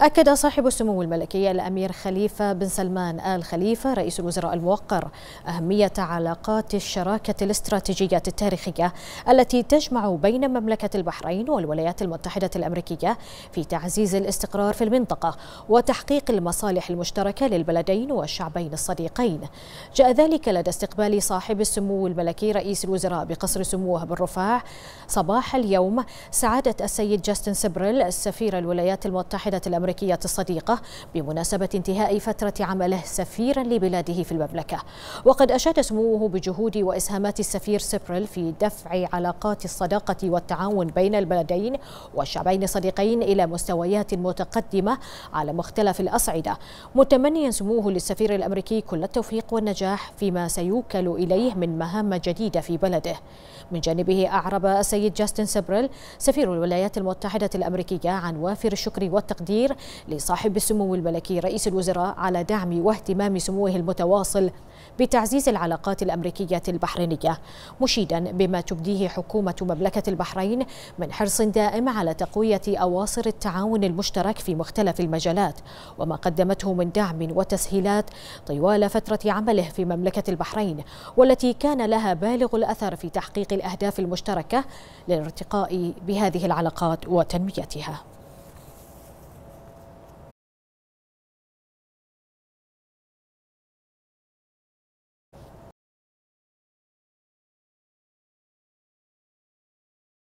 أكد صاحب السمو الملكي الأمير خليفة بن سلمان آل خليفة رئيس الوزراء الموقر أهمية علاقات الشراكة الاستراتيجية التاريخية التي تجمع بين مملكة البحرين والولايات المتحدة الأمريكية في تعزيز الاستقرار في المنطقة وتحقيق المصالح المشتركة للبلدين والشعبين الصديقين جاء ذلك لدى استقبال صاحب السمو الملكي رئيس الوزراء بقصر سموه بالرفاع صباح اليوم سعادة السيد جاستن سبريل السفير الولايات المتحدة الأمريكية الأمريكية الصديقة بمناسبة انتهاء فترة عمله سفيرا لبلاده في المملكة وقد أشاد سموه بجهود وإسهامات السفير سبريل في دفع علاقات الصداقة والتعاون بين البلدين والشعبين الصديقين إلى مستويات متقدمة على مختلف الأصعدة متمنيا سموه للسفير الأمريكي كل التوفيق والنجاح فيما سيوكل إليه من مهام جديدة في بلده من جانبه أعرب السيد جاستن سبريل سفير الولايات المتحدة الأمريكية عن وافر الشكر والتقدير لصاحب السمو الملكي رئيس الوزراء على دعم واهتمام سموه المتواصل بتعزيز العلاقات الأمريكية البحرينية مشيدا بما تبديه حكومة مملكة البحرين من حرص دائم على تقوية أواصر التعاون المشترك في مختلف المجالات وما قدمته من دعم وتسهيلات طوال فترة عمله في مملكة البحرين والتي كان لها بالغ الأثر في تحقيق الأهداف المشتركة للارتقاء بهذه العلاقات وتنميتها